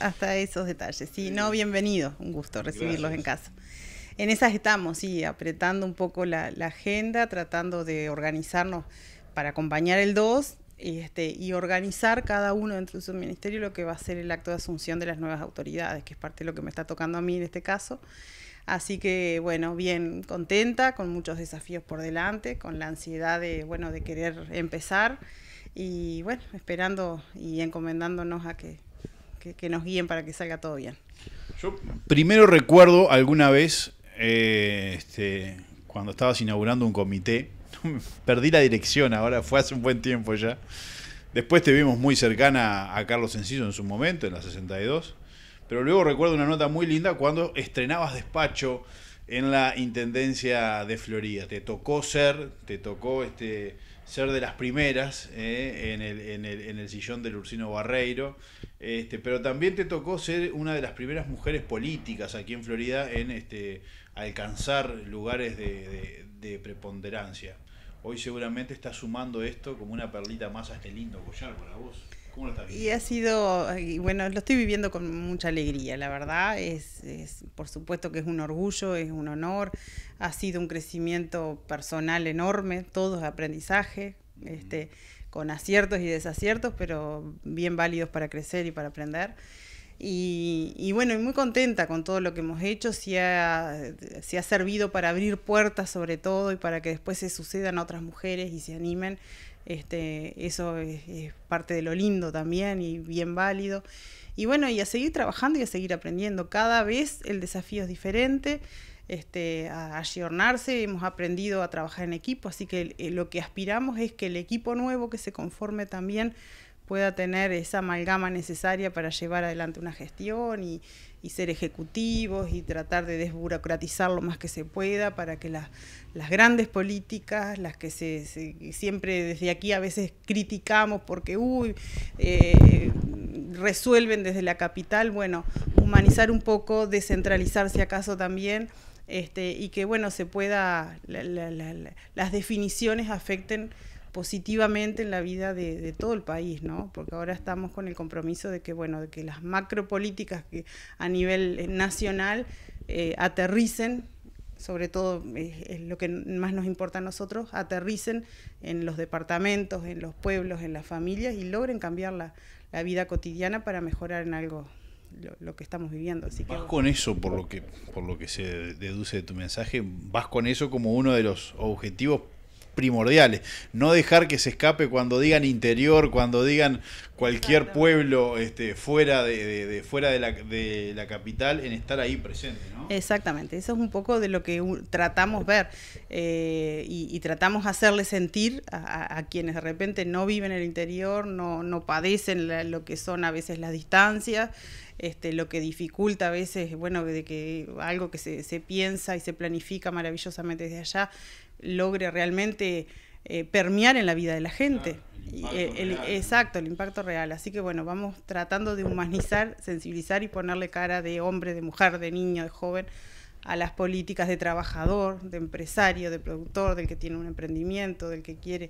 hasta esos detalles. Sí, no, bienvenidos, un gusto recibirlos en casa. En esas estamos, sí, apretando un poco la, agenda, tratando de organizarnos para acompañar el 2 este, y organizar cada uno dentro de su ministerio lo que va a ser el acto de asunción de las nuevas autoridades, que es parte de lo que me está tocando a mí en este caso. Así que, bueno, bien contenta, con muchos desafíos por delante, con la ansiedad de, bueno, de querer empezar y, bueno, esperando y encomendándonos a que que, nos guíen para que salga todo bien. Yo primero recuerdo alguna vez, eh, este, cuando estabas inaugurando un comité, perdí la dirección ahora, fue hace un buen tiempo ya. Después te vimos muy cercana a Carlos Enciso en su momento, en la 62. Pero luego recuerdo una nota muy linda cuando estrenabas despacho en la Intendencia de Florida. Te tocó ser, te tocó este, ser de las primeras eh, en, el, en, el, en, el, sillón del Ursino Barreiro, este, pero también te tocó ser una de las primeras mujeres políticas aquí en Florida en este, alcanzar lugares de, preponderancia. Hoy seguramente está sumando esto como una perlita más a este lindo collar para vos. Y ha sido, bueno, lo estoy viviendo con mucha alegría, la verdad. Es, por supuesto que es un orgullo, es un honor. Ha sido un crecimiento personal enorme, todo es aprendizaje, este, con aciertos y desaciertos, pero bien válidos para crecer y para aprender. Y, bueno, y muy contenta con todo lo que hemos hecho, si ha, si ha servido para abrir puertas sobre todo y para que después se sucedan otras mujeres y se animen este, eso es, parte de lo lindo también y bien válido. Y bueno, y a seguir trabajando y a seguir aprendiendo. Cada vez el desafío es diferente, este, a ayornarse, hemos aprendido a trabajar en equipo, así que eh, lo que aspiramos es que el equipo nuevo que se conforme también pueda tener esa amalgama necesaria para llevar adelante una gestión y, ser ejecutivos y tratar de desburocratizar lo más que se pueda para que las, grandes políticas, las que se, siempre desde aquí a veces criticamos porque uy, eh, resuelven desde la capital, bueno, humanizar un poco, descentralizarse acaso también. Este, y que bueno se pueda las definiciones afecten positivamente en la vida de, todo el país, ¿no? Porque ahora estamos con el compromiso de que, bueno, de que las macropolíticas que a nivel eh, nacional eh, aterricen, sobre todo eh, es lo que más nos importa a nosotros, aterricen en los departamentos, en los pueblos, en las familias y logren cambiar la, vida cotidiana para mejorar en algo lo, que estamos viviendo. Así vas con eso, por lo que, por lo que se deduce de tu mensaje, vas con eso como uno de los objetivos primordiales. No dejar que se escape cuando digan interior, cuando digan cualquier pueblo este, fuera, de, fuera de la, capital, en estar ahí presente. Exactamente, eso es un poco de lo que tratamos ver eh, y, tratamos tratamos hacerle sentir a, quienes de repente no viven en el interior, no, no padecen lo que son a veces las distancias. Este, lo que dificulta a veces, bueno, de que algo que se, se piensa y se planifica maravillosamente desde allá, logre realmente eh, permear en la vida de la gente. Eh, exacto, el impacto real. Así que bueno, vamos tratando de humanizar, sensibilizar y ponerle cara de hombre, de mujer, de niño, de joven a las políticas de trabajador, de empresario, de productor, del que tiene un emprendimiento, del que quiere.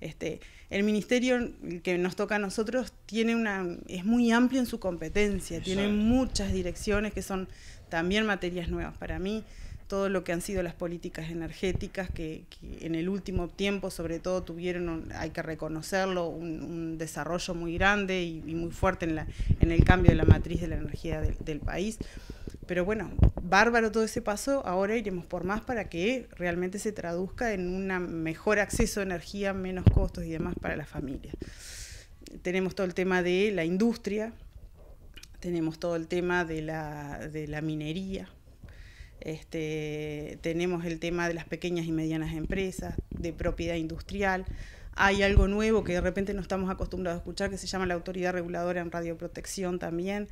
Este, el ministerio que nos toca a nosotros tiene una, es muy amplio en su competencia, tiene muchas direcciones que son también materias nuevas para mí todo lo que han sido las políticas energéticas que, en el último tiempo sobre todo tuvieron, hay que reconocerlo, un, desarrollo muy grande y, muy fuerte en, el cambio de la matriz de la energía del, país. Pero bueno, bárbaro todo ese paso, ahora iremos por más para que realmente se traduzca en un mejor acceso a energía, menos costos y demás para las familias. Tenemos todo el tema de la industria, tenemos todo el tema de la minería, este, tenemos el tema de las pequeñas y medianas empresas, de propiedad industrial. Hay algo nuevo que de repente no estamos acostumbrados a escuchar, que se llama la Autoridad Reguladora en Radioprotección también,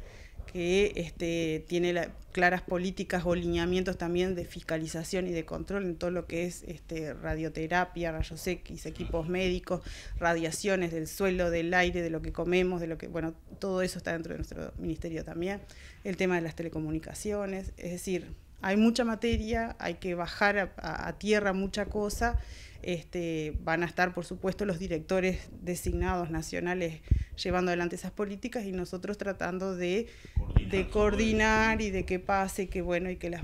que este, tiene claras políticas o lineamientos también de fiscalización y de control en todo lo que es este, radioterapia, rayos X, equipos médicos, radiaciones del suelo, del aire, de lo que comemos, de lo que, bueno, todo eso está dentro de nuestro ministerio también. El tema de las telecomunicaciones, es decir, hay mucha materia, hay que bajar a, tierra mucha cosa. Este, van a estar, por supuesto, los directores designados nacionales llevando adelante esas políticas y nosotros tratando de coordinar, y de que pase, que bueno, y que los,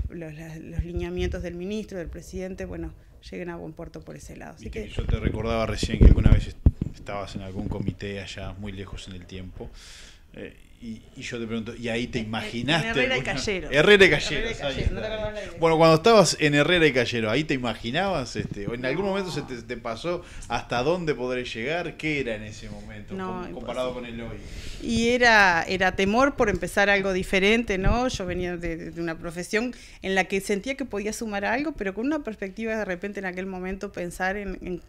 lineamientos del ministro, del presidente, bueno, lleguen a buen puerto por ese lado. Así que, yo te recordaba recién que alguna vez estabas en algún comité allá muy lejos en el tiempo. Eh, y, yo te pregunto, ¿y ahí te imaginaste? En Herrera y Callero. Herrera bueno, cuando estabas en Herrera y Callero, ¿ahí te imaginabas? este ¿O en algún momento se te, pasó hasta dónde podré llegar? ¿Qué era en ese momento comparado con el hoy? Y era, era temor por empezar algo diferente, ¿no? Yo venía de, una profesión en la que sentía que podía sumar algo, pero con una perspectiva de repente en aquel momento pensar en,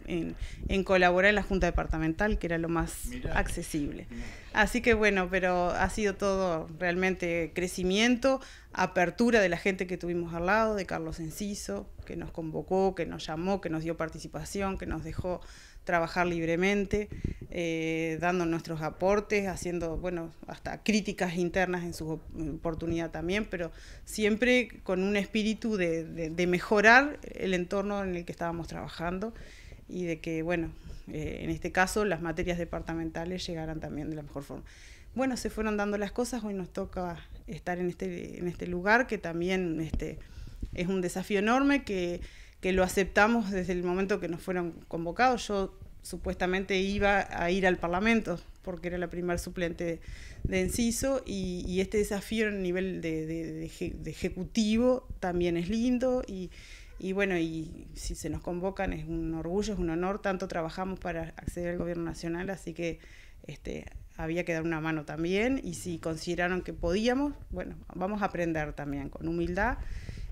colaborar en la Junta Departamental, que era lo más accesible. Así que bueno, pero ha sido todo realmente crecimiento, apertura de la gente que tuvimos al lado, de Carlos Enciso, que nos convocó, que nos llamó, que nos dio participación, que nos dejó trabajar libremente, eh, dando nuestros aportes, haciendo, bueno, hasta críticas internas en su oportunidad también, pero siempre con un espíritu de, mejorar el entorno en el que estábamos trabajando y de que, bueno, eh, en este caso las materias departamentales llegaran también de la mejor forma bueno, se fueron dando las cosas, hoy nos toca estar en este, en este lugar, que también este, es un desafío enorme, que, lo aceptamos desde el momento que nos fueron convocados. Yo supuestamente iba a ir al Parlamento, porque era la primer suplente de Enciso, y, este desafío en nivel de, ejecutivo también es lindo, y, bueno, y si se nos convocan es un orgullo, es un honor, tanto trabajamos para acceder al gobierno nacional, así que este, había que dar una mano también y si consideraron que podíamos, bueno, vamos a aprender también con humildad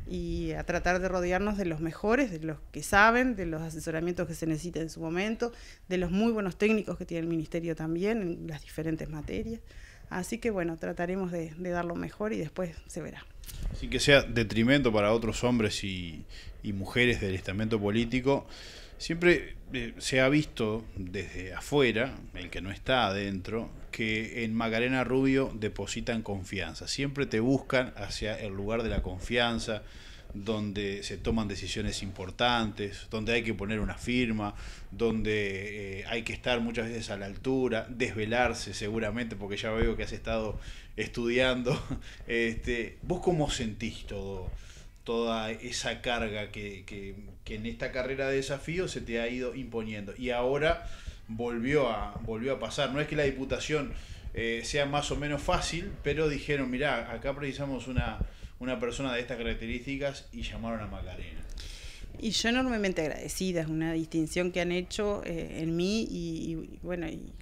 y a tratar de rodearnos de los mejores, de los que saben, de los asesoramientos que se necesitan en su momento, de los muy buenos técnicos que tiene el ministerio también en las diferentes materias. Así que bueno, trataremos de, dar lo mejor y después se verá. Así que sea detrimento para otros hombres y mujeres del estamento político Siempre eh, se ha visto desde afuera, el que no está adentro, que en magalena Rubio depositan confianza. Siempre te buscan hacia el lugar de la confianza, donde se toman decisiones importantes, donde hay que poner una firma, donde eh, hay que estar muchas veces a la altura, desvelarse seguramente, porque ya veo que has estado estudiando. Este, ¿Vos cómo sentís todo? toda esa carga que, en esta carrera de desafío se te ha ido imponiendo. Y ahora volvió a, volvió a pasar. No es que la diputación eh, sea más o menos fácil, pero dijeron, mirá, acá precisamos una, persona de estas características y llamaron a Macarena. Y yo enormemente agradecida, es una distinción que han hecho eh, en mí y, bueno, y,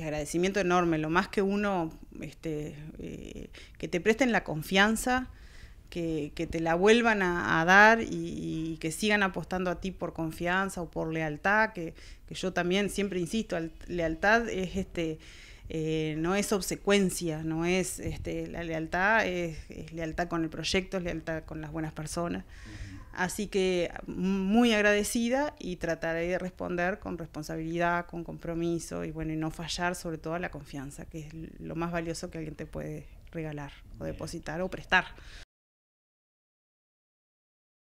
agradecimiento enorme, lo más que uno, este, eh, que te presten la confianza que, te la vuelvan a, dar y, que sigan apostando a ti por confianza o por lealtad, que, yo también siempre insisto, lealtad es este... Eh, no es obsecuencia, no es este, la lealtad, es, lealtad con el proyecto, es lealtad con las buenas personas. Así que muy agradecida y trataré de responder con responsabilidad, con compromiso y bueno, y no fallar sobre todo a la confianza, que es lo más valioso que alguien te puede regalar o depositar o prestar.